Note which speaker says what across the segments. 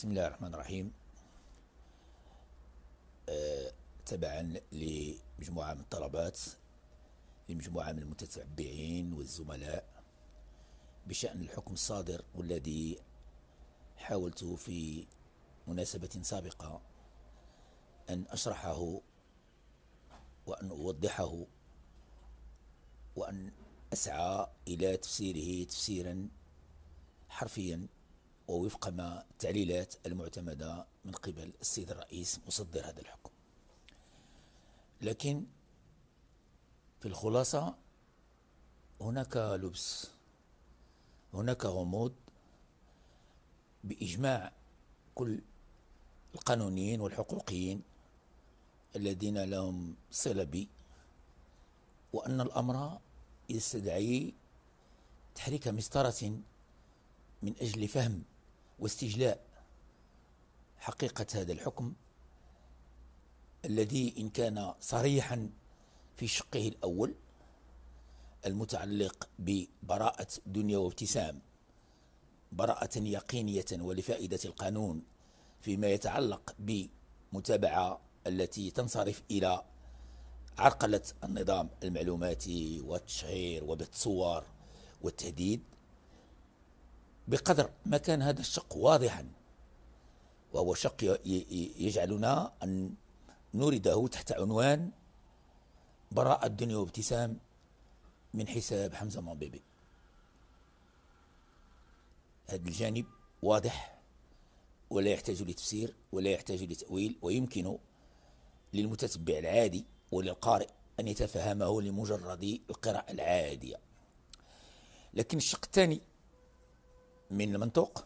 Speaker 1: بسم الله الرحمن الرحيم أه تبعا لمجموعة من الطلبات لمجموعة من المتتبعين والزملاء بشأن الحكم الصادر والذي حاولت في مناسبة سابقة أن أشرحه وأن أوضحه وأن أسعى إلى تفسيره تفسيرا حرفيا ووفق ما التعليلات المعتمدة من قبل السيد الرئيس مصدر هذا الحكم لكن في الخلاصة هناك لبس هناك غموض بإجماع كل القانونيين والحقوقيين الذين لهم صلة بي وأن الأمر يستدعي تحريك مسطرة من أجل فهم واستجلاء حقيقة هذا الحكم الذي إن كان صريحا في شقه الأول المتعلق ببراءة دنيا وابتسام براءة يقينية ولفائدة القانون فيما يتعلق بمتابعة التي تنصرف إلى عرقلة النظام المعلوماتي وبث صور والتهديد بقدر ما كان هذا الشق واضحا وهو شق يجعلنا أن نورده تحت عنوان براءة الدنيا وابتسام من حساب حمزة مبيبي هذا الجانب واضح ولا يحتاج لتفسير ولا يحتاج لتأويل ويمكن للمتتبع العادي وللقارئ أن يتفهمه لمجرد القراءة العادية لكن الشق الثاني من المنطوق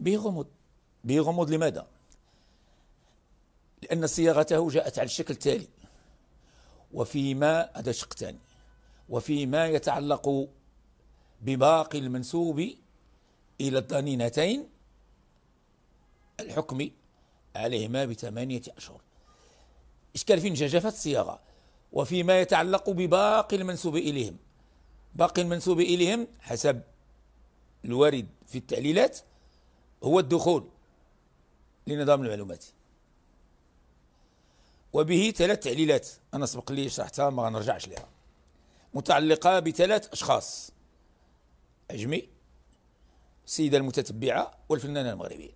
Speaker 1: بيغمض بيغمض لماذا؟ لأن صياغته جاءت على الشكل التالي وفيما هذا شق ثاني وفيما يتعلق بباقي المنسوب إلى الضنينتين الحكم عليهما بثمانية أشهر إشكال فين جفت الصياغة وفيما يتعلق بباقي المنسوب إليهم باقي المنسوب إليهم حسب الوارد في التعليلات هو الدخول لنظام المعلوماتي وبه ثلاث تعليلات انا سبق لي شرحتها ما غنرجعش لها متعلقه بثلاث اشخاص عجمي السيده المتتبعه والفنانه المغربيه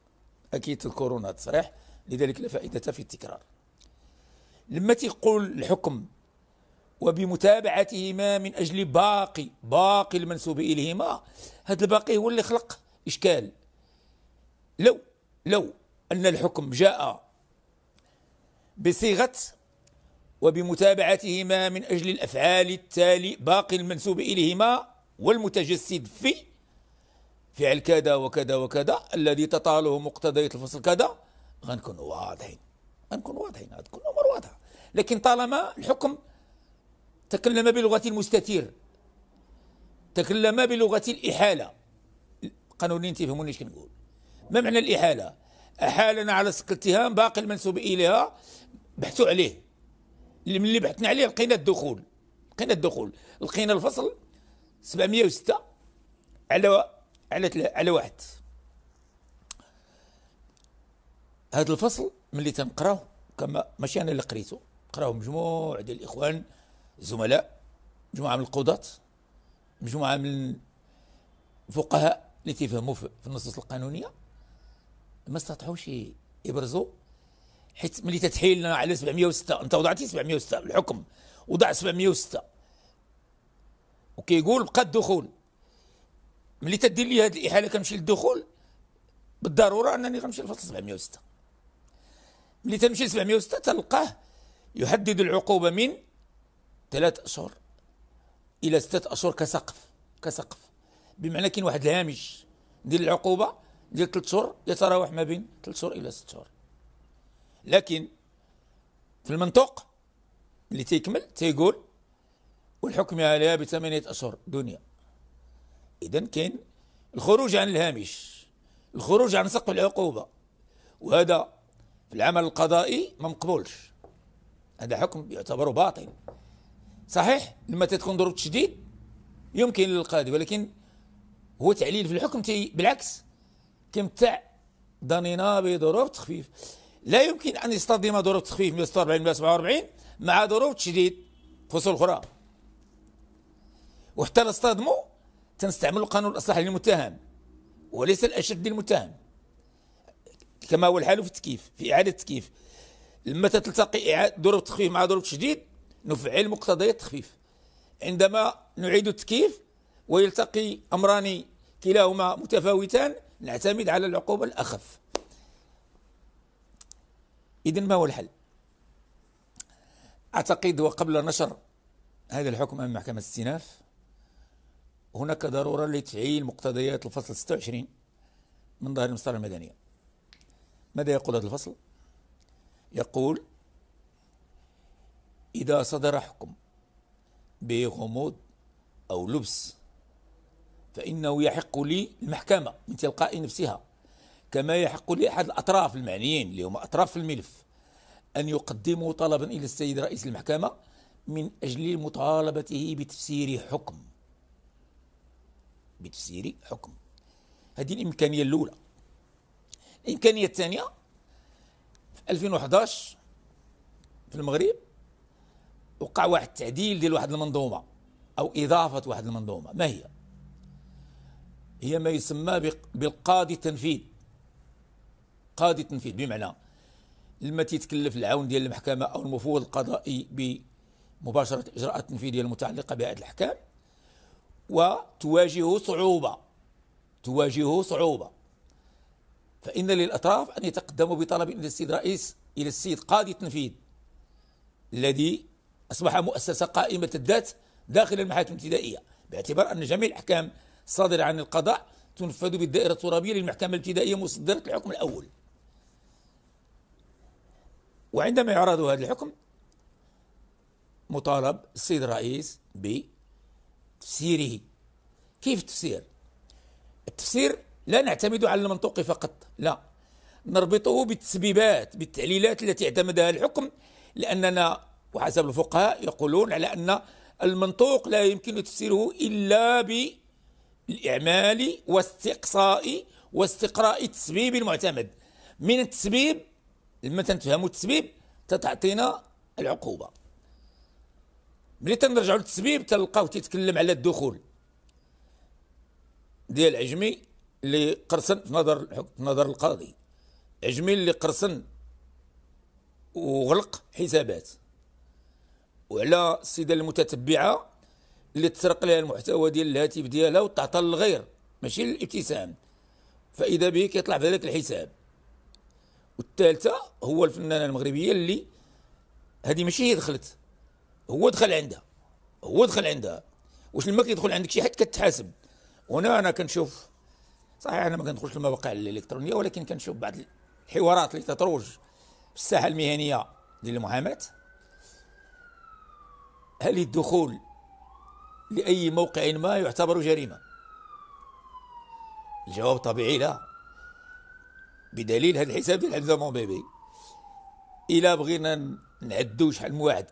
Speaker 1: اكيد تذكرون هذا التصريح لذلك لا فائده في التكرار لما تقول الحكم وبمتابعتهما من اجل باقي باقي المنسوب اليهما هذا الباقي هو اللي خلق إشكال لو لو أن الحكم جاء بصيغة وبمتابعتهما من أجل الأفعال التالي باقي المنسوب إليهما والمتجسد في فعل كذا وكذا وكذا الذي تطاله مقتضيات الفصل كذا غنكون واضحين غنكون واضحين غتكون الأمور واضحة لكن طالما الحكم تكلم بلغة المستتير تكلم بلغة الإحالة تيفهموني تفهموني كنقول ما معنى الإحالة أحالنا على سك الاتهام باقي المنسوب إليها بحثوا عليه اللي بحثنا عليه لقينا الدخول لقينا الدخول لقينا الفصل 706 على على على واحد هذا الفصل ملي تنقراه كما ماشي انا اللي قريته قراه مجموع ديال الاخوان الزملاء مجموعه من القضاه مجموعه من الفقهاء اللي تيفهموا في النصوص القانونيه ما استطاعوش يبرزوا حيت ملي تتحيل على 706 انت وضعتي 706 الحكم وضع 706 وكيقول بقى الدخول ملي تدير لي هذه الاحاله كنمشي للدخول بالضروره انني غنمشي لفصل 706 ملي تمشي 706 تلقاه يحدد العقوبه من ثلاث اشهر الى ستة اشهر كسقف كسقف بمعنى كاين واحد الهامش ديال العقوبه ديال ثلاث شهور يتراوح ما بين ثلاث شهور الى ست شهور لكن في المنطوق اللي تيكمل تيقول والحكم عليها بثمانية أشهر دنيا إذا كاين الخروج عن الهامش الخروج عن سقف العقوبة وهذا في العمل القضائي ما مقبولش هذا حكم يعتبر باطل صحيح لما تكون ضرب تشديد يمكن للقاضي ولكن هو تعليل في الحكم تي بالعكس كيمتع ضنينا بضروب تخفيف لا يمكن ان يصطدم ضروب تخفيف 146 147 مع ضروب تشديد فصول اخرى وحتى نصطدموا تنستعمل القانون الاصلح للمتهم وليس الاشد للمتهم كما هو الحال في التكييف في اعاده التكييف لما تلتقي ضروب تخفيف مع ضروب تشديد نفعل مقتضي التخفيف عندما نعيد التكييف ويلتقي أمران كلاهما متفاوتان نعتمد على العقوبة الأخف اذا ما هو الحل؟ أعتقد وقبل نشر هذا الحكم أمام محكمة الاستئناف هناك ضرورة لتعيين مقتضيات الفصل 26 من ظاهر المسطرة المدنية ماذا يقول هذا الفصل؟ يقول إذا صدر حكم بغموض أو لبس فإنه يحق لي المحكمة من تلقاء نفسها كما يحق لأحد الأطراف المعنيين اللي هما أطراف الملف أن يقدموا طلبا إلى السيد رئيس المحكمة من أجل مطالبته بتفسير حكم بتفسير حكم هذه الإمكانية الأولى الإمكانية الثانية في 2011 في المغرب وقع واحد التعديل ديال واحد المنظومه او اضافه واحد المنظومه ما هي هي ما يسمى بالقاضي التنفيذ قاضي التنفيذ بمعنى لما تيتكلف العون ديال المحكمه او المفوض القضائي بمباشره الاجراءات التنفيذيه المتعلقه بهذه الاحكام وتواجهه صعوبه تواجهه صعوبه فان للاطراف ان يتقدموا بطلب الى السيد رئيس الى السيد قاضي التنفيذ الذي أصبح مؤسسة قائمة الذات داخل المحاكم الابتدائية باعتبار أن جميع الأحكام الصادرة عن القضاء تنفذ بالدائرة الترابية للمحكمة الابتدائية مصدرة الحكم الأول وعندما يعرض هذا الحكم مطالب السيد الرئيس بتفسيره كيف التفسير؟ التفسير لا نعتمد على المنطوق فقط لا نربطه بالتسبيبات بالتعليلات التي اعتمدها الحكم لأننا وحسب الفقهاء يقولون على أن المنطوق لا يمكن تفسيره إلا بالإعمال واستقصاء واستقراء التسبيب المعتمد من التسبيب لما تنفهموا التسبيب تتعطينا العقوبة ملي تنرجعوا للتسبيب تلقاو تيتكلم على الدخول ديال عجمي اللي قرصن في نظر في نظر القاضي عجمي اللي قرصن وغلق حسابات وعلى السيده المتتبعه اللي تسرق لها المحتوى ديال الهاتف ديالها وتعطى للغير ماشي للابتسام فاذا به كيطلع في هذاك الحساب والثالثه هو الفنانه المغربيه اللي هذه ماشي هي دخلت هو دخل عندها هو دخل عندها واش لما كيدخل عندك شي حد كتحاسب هنا انا كنشوف صحيح انا ما كندخلش المواقع الالكترونيه ولكن كنشوف بعض الحوارات اللي تتروج في الساحه المهنيه ديال المحاماه هل الدخول لأي موقع ما يعتبر جريمة الجواب طبيعي لا بدليل هذا الحساب ديال حمزه مون بيبي الا بغينا نعدو شحال من واحد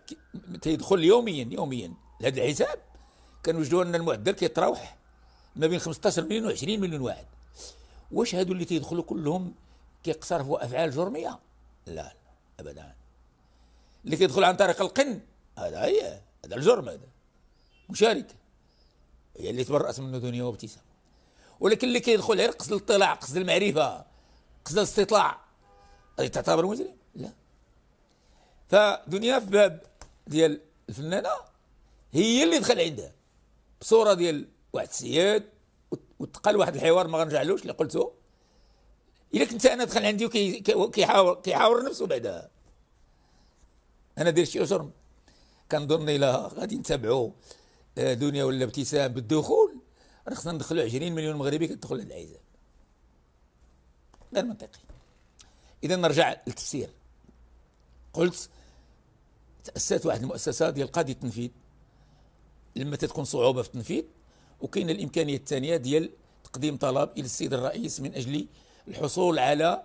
Speaker 1: تيدخل يوميا يوميا لهذا الحساب كنوجدوا ان المعدل كيتراوح ما بين 15 مليون و 20 مليون واحد واش هادو اللي تيدخلوا كلهم كيقترفوا افعال جرميه لا لا ابدا اللي كيدخل عن طريق القن هذا هي هذا الجرم هذا مشاركه هي اللي تبرأت منه دنيا وابتسام ولكن اللي كيدخل غير قصد الاطلاع قصد المعرفه قصد الاستطلاع هذه تعتبر مجرم لا فدنيا في باب ديال الفنانه هي اللي دخل عندها بصوره ديال واحد السيد وتقال واحد الحوار ما غنرجعلوش اللي قلته الا كنت انا دخل عندي وكيحاور كيحاور نفسه بعدها انا داير شي جرم كنظن الى غادي نتابعوا آه، دنيا ولا ابتسام بالدخول راه خصنا ندخلوا 20 مليون مغربي كتدخل لهاد العزاب غير منطقي اذا نرجع للتفسير قلت تاسست واحد المؤسسه ديال قاضي التنفيذ لما تتكون صعوبه في التنفيذ وكاين الامكانيه الثانيه ديال تقديم طلب الى السيد الرئيس من اجل الحصول على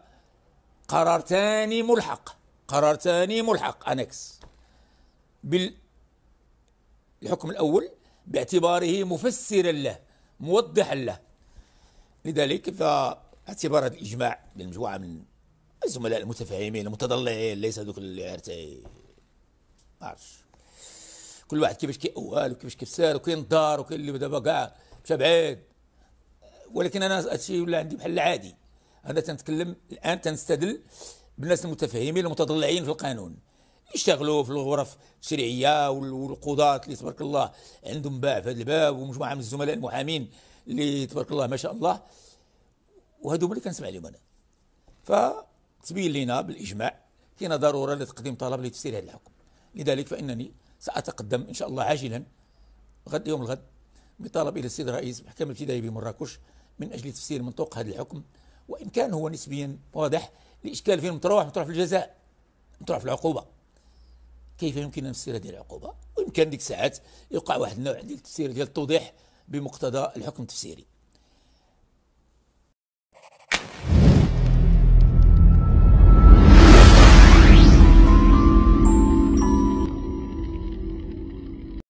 Speaker 1: قرار ثاني ملحق قرار ثاني ملحق انكس بالحكم الأول باعتباره مفسرا له موضحا له لذلك فاعتبار هذا الإجماع مجموعه من الزملاء المتفاهمين المتضلعين ليس هذوك اللي عرفتي ما عرفتش كل واحد كيفاش كيأوال وكيفاش كيفسر وكاين دار وكاين اللي دابا كاع مشى بعيد ولكن انا هادشي ولا عندي بحال العادي انا تنتكلم الان تنستدل بالناس المتفاهمين المتضلعين في القانون يشتغلوا في الغرف التشريعيه والقضاة اللي تبارك الله عندهم باع في هذا الباب ومجموعه من الزملاء المحامين اللي تبارك الله ما شاء الله وهذوما اللي كنسمع عليهم انا فتبين لنا بالاجماع كاين ضروره لتقديم طلب لتفسير هذا الحكم لذلك فانني ساتقدم ان شاء الله عاجلا غد يوم الغد بطلب الى السيد الرئيس محكمه الابتدائيه بمراكش من اجل تفسير منطوق هذا الحكم وان كان هو نسبيا واضح الاشكال فين مطروح مطروح في الجزاء مطروح في العقوبه كيف يمكن نفسر هذه العقوبه ويمكن ديك الساعات يوقع واحد النوع ديال التفسير ديال التوضيح بمقتضى الحكم التفسيري